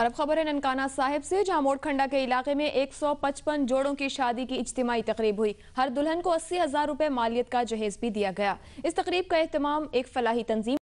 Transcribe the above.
और अब खबर है ननकाना साहिब से जहां मोड़खंडा के इलाके में 155 जोड़ों की शादी की इज्तिमाई तकरीब हुई हर दुल्हन को अस्सी हजार रुपए मालियत का जहेज भी दिया गया इस तकरीब का अहतमाम एक फलाही तंजीम